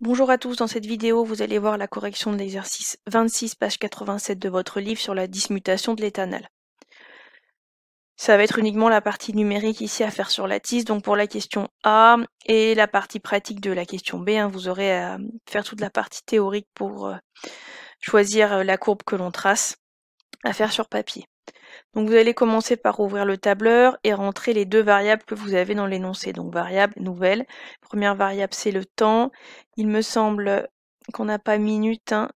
Bonjour à tous, dans cette vidéo vous allez voir la correction de l'exercice 26, page 87 de votre livre sur la dismutation de l'éthanol. Ça va être uniquement la partie numérique ici à faire sur la tisse, donc pour la question A et la partie pratique de la question B, hein, vous aurez à faire toute la partie théorique pour euh, choisir euh, la courbe que l'on trace à faire sur papier. Donc vous allez commencer par ouvrir le tableur et rentrer les deux variables que vous avez dans l'énoncé. Donc variable, nouvelle. Première variable, c'est le temps. Il me semble qu'on n'a pas minute hein,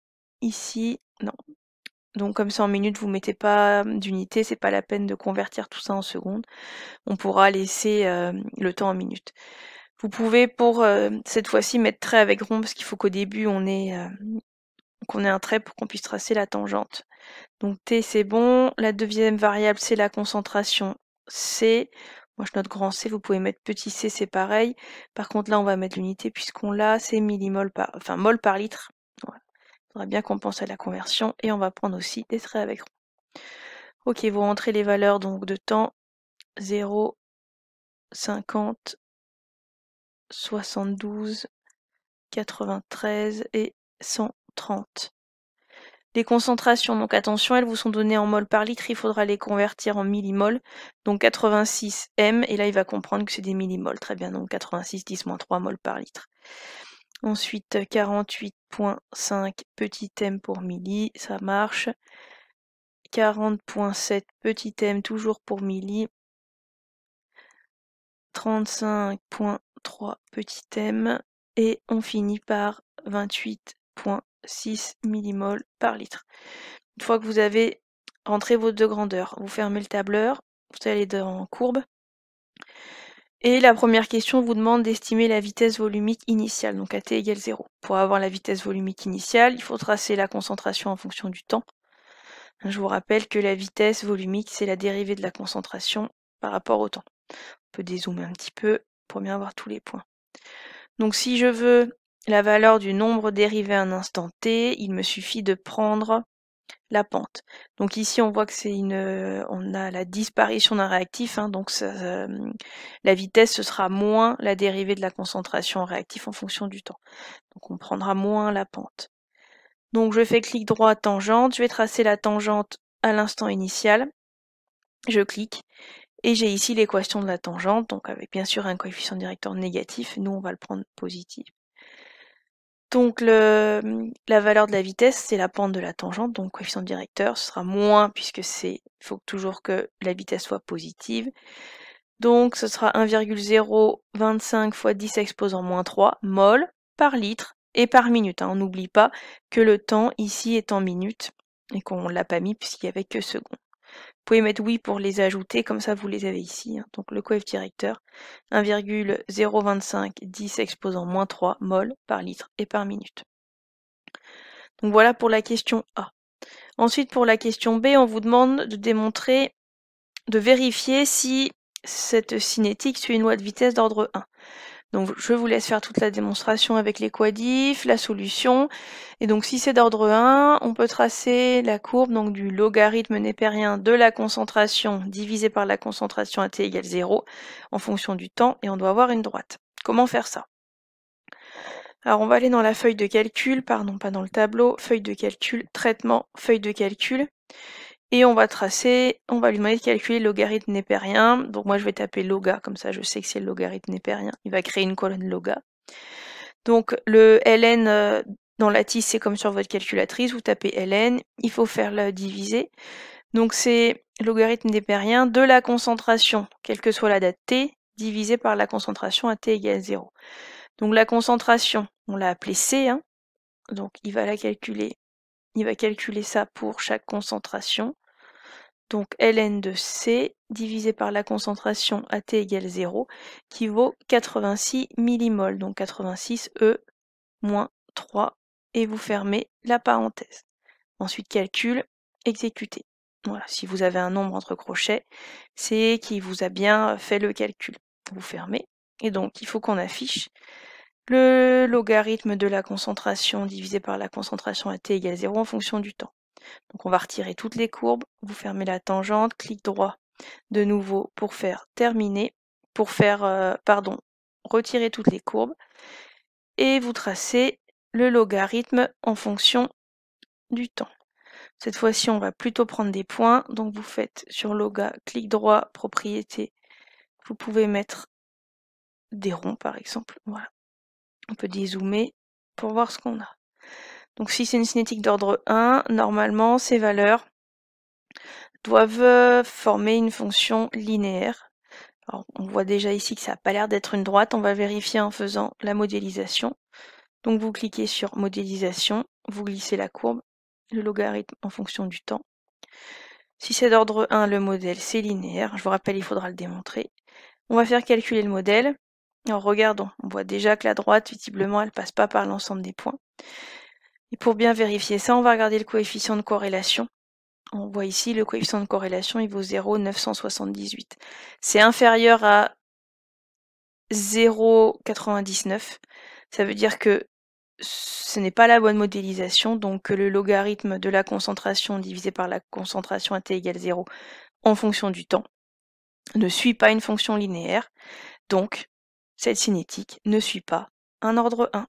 ici. Non. Donc comme ça en minute, vous ne mettez pas d'unité, c'est pas la peine de convertir tout ça en secondes. On pourra laisser euh, le temps en minutes. Vous pouvez pour euh, cette fois-ci mettre trait avec rond parce qu'il faut qu'au début on ait euh, qu'on ait un trait pour qu'on puisse tracer la tangente. Donc T c'est bon, la deuxième variable c'est la concentration C. Moi je note grand C, vous pouvez mettre petit c, c'est pareil. Par contre là on va mettre l'unité puisqu'on l'a, c'est millimol par, enfin mol par litre. Il faudra bien qu'on pense à la conversion et on va prendre aussi des traits avec Ok, vous rentrez les valeurs donc de temps 0, 50, 72, 93 et 100. 30. Les concentrations, donc attention, elles vous sont données en mol par litre, il faudra les convertir en millimoles. Donc 86 M, et là il va comprendre que c'est des millimoles. Très bien, donc 86, 10 3 mol par litre. Ensuite 48.5 petit m pour milli, ça marche. 40.7 petit m toujours pour milli. 35.3 petit m. Et on finit par 28, 6 millimoles par litre. Une fois que vous avez rentré vos deux grandeurs, vous fermez le tableur, vous allez dans courbe. Et la première question vous demande d'estimer la vitesse volumique initiale, donc à t égale 0. Pour avoir la vitesse volumique initiale, il faut tracer la concentration en fonction du temps. Je vous rappelle que la vitesse volumique, c'est la dérivée de la concentration par rapport au temps. On peut dézoomer un petit peu pour bien avoir tous les points. Donc si je veux la valeur du nombre dérivé à un instant t, il me suffit de prendre la pente. Donc ici on voit que c'est une, euh, on a la disparition d'un réactif, hein, donc euh, la vitesse ce sera moins la dérivée de la concentration en réactif en fonction du temps. Donc on prendra moins la pente. Donc je fais clic droit tangente, je vais tracer la tangente à l'instant initial, je clique et j'ai ici l'équation de la tangente, donc avec bien sûr un coefficient directeur négatif, nous on va le prendre positif. Donc la valeur de la vitesse, c'est la pente de la tangente, donc coefficient directeur, ce sera moins puisque c'est il faut toujours que la vitesse soit positive. Donc ce sera 1,025 fois 10 exposant moins 3 mol par litre et par minute. Hein. On n'oublie pas que le temps ici est en minutes et qu'on ne l'a pas mis puisqu'il n'y avait que secondes. Vous pouvez mettre oui pour les ajouter, comme ça vous les avez ici. Hein. Donc le coef directeur, 1,025 10 exposant moins 3 mol par litre et par minute. Donc voilà pour la question A. Ensuite pour la question B, on vous demande de démontrer, de vérifier si cette cinétique suit une loi de vitesse d'ordre 1. Donc je vous laisse faire toute la démonstration avec les quadifs, la solution. Et donc si c'est d'ordre 1, on peut tracer la courbe donc, du logarithme népérien de la concentration divisé par la concentration à t égale 0 en fonction du temps et on doit avoir une droite. Comment faire ça alors on va aller dans la feuille de calcul, pardon, pas dans le tableau, feuille de calcul, traitement, feuille de calcul. Et on va tracer, on va lui demander de calculer le logarithme népérien. Donc moi je vais taper loga, comme ça je sais que c'est le logarithme népérien. Il va créer une colonne loga. Donc le ln euh, dans la tisse c'est comme sur votre calculatrice, vous tapez ln, il faut faire la diviser. Donc c'est logarithme népérien de la concentration, quelle que soit la date t, divisé par la concentration à t égale 0. Donc la concentration, on l'a appelée C, hein. donc il va la calculer, il va calculer ça pour chaque concentration donc ln de C divisé par la concentration à T égale 0 qui vaut 86 millimoles, donc 86 E moins 3 et vous fermez la parenthèse. Ensuite calcul, exécuter. Voilà, si vous avez un nombre entre crochets, c'est qui vous a bien fait le calcul. Vous fermez et donc il faut qu'on affiche le logarithme de la concentration divisé par la concentration à T égale 0 en fonction du temps. Donc on va retirer toutes les courbes, vous fermez la tangente, clic droit de nouveau pour faire terminer, pour faire, euh, pardon, retirer toutes les courbes, et vous tracez le logarithme en fonction du temps. Cette fois-ci, on va plutôt prendre des points, donc vous faites sur loga, clic droit, propriété, vous pouvez mettre des ronds par exemple, voilà. On peut dézoomer pour voir ce qu'on a. Donc si c'est une cinétique d'ordre 1, normalement ces valeurs doivent euh, former une fonction linéaire. on voit déjà ici que ça n'a pas l'air d'être une droite, on va vérifier en faisant la modélisation. Donc vous cliquez sur modélisation, vous glissez la courbe, le logarithme en fonction du temps. Si c'est d'ordre 1, le modèle c'est linéaire, je vous rappelle il faudra le démontrer. On va faire calculer le modèle. Alors regardons, on voit déjà que la droite, visiblement, elle passe pas par l'ensemble des points. Et pour bien vérifier ça, on va regarder le coefficient de corrélation. On voit ici le coefficient de corrélation, il vaut 0,978. C'est inférieur à 0,99. Ça veut dire que ce n'est pas la bonne modélisation, donc le logarithme de la concentration divisé par la concentration à t égale 0 en fonction du temps ne suit pas une fonction linéaire, donc cette cinétique ne suit pas un ordre 1.